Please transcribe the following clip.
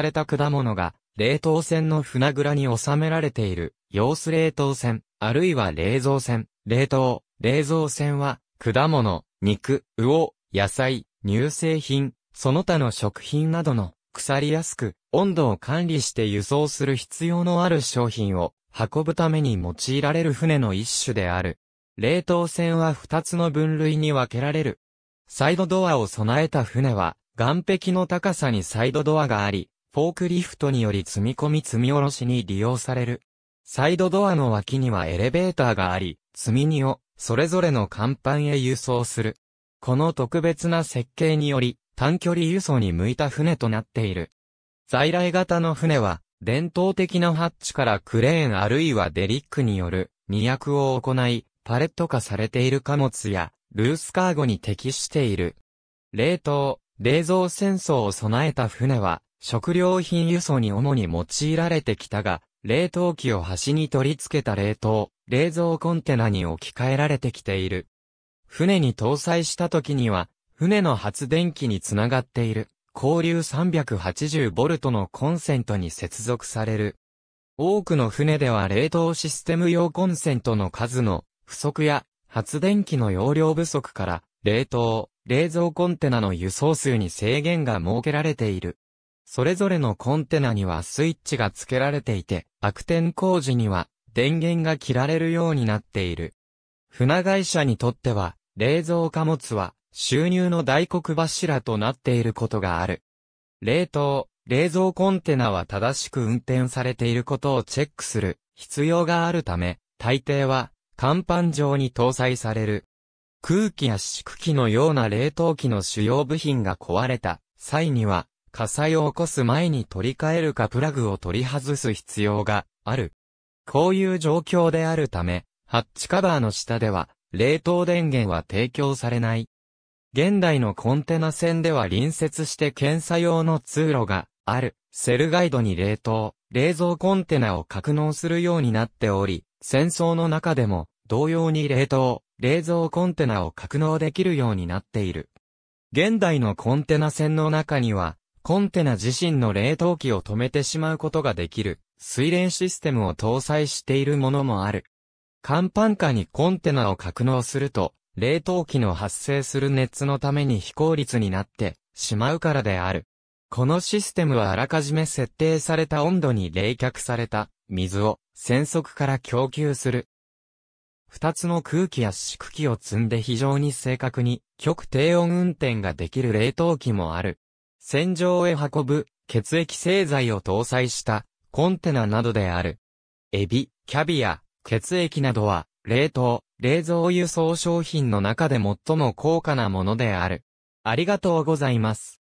された果物が、冷凍船の船蔵に収められている、様子冷凍船、あるいは冷蔵船、冷凍、冷蔵船は、果物、肉、魚、野菜、乳製品、その他の食品などの、腐りやすく、温度を管理して輸送する必要のある商品を、運ぶために用いられる船の一種である。冷凍船は二つの分類に分けられる。サイドドアを備えた船は、岸壁の高さにサイドドアがあり、フォークリフトにより積み込み積み下ろしに利用される。サイドドアの脇にはエレベーターがあり、積み荷をそれぞれの甲板へ輸送する。この特別な設計により、短距離輸送に向いた船となっている。在来型の船は、伝統的なハッチからクレーンあるいはデリックによる荷役を行い、パレット化されている貨物や、ルースカーゴに適している。冷凍、冷蔵戦争を備えた船は、食料品輸送に主に用いられてきたが、冷凍機を端に取り付けた冷凍、冷蔵コンテナに置き換えられてきている。船に搭載した時には、船の発電機につながっている、交流 380V のコンセントに接続される。多くの船では冷凍システム用コンセントの数の不足や発電機の容量不足から冷凍、冷蔵コンテナの輸送数に制限が設けられている。それぞれのコンテナにはスイッチが付けられていて、悪天工時には電源が切られるようになっている。船会社にとっては、冷蔵貨物は収入の大黒柱となっていることがある。冷凍、冷蔵コンテナは正しく運転されていることをチェックする必要があるため、大抵は、甲板上に搭載される。空気や四縮機のような冷凍機の主要部品が壊れた際には、火災を起こす前に取り替えるかプラグを取り外す必要がある。こういう状況であるため、ハッチカバーの下では、冷凍電源は提供されない。現代のコンテナ船では隣接して検査用の通路がある、セルガイドに冷凍、冷蔵コンテナを格納するようになっており、戦争の中でも同様に冷凍、冷蔵コンテナを格納できるようになっている。現代のコンテナ船の中には、コンテナ自身の冷凍機を止めてしまうことができる、水冷システムを搭載しているものもある。甲板下にコンテナを格納すると、冷凍機の発生する熱のために非効率になってしまうからである。このシステムはあらかじめ設定された温度に冷却された水を潜速から供給する。二つの空気圧縮機を積んで非常に正確に極低温運転ができる冷凍機もある。戦場へ運ぶ、血液製剤を搭載した、コンテナなどである。エビ、キャビア、血液などは、冷凍、冷蔵輸送商品の中で最も高価なものである。ありがとうございます。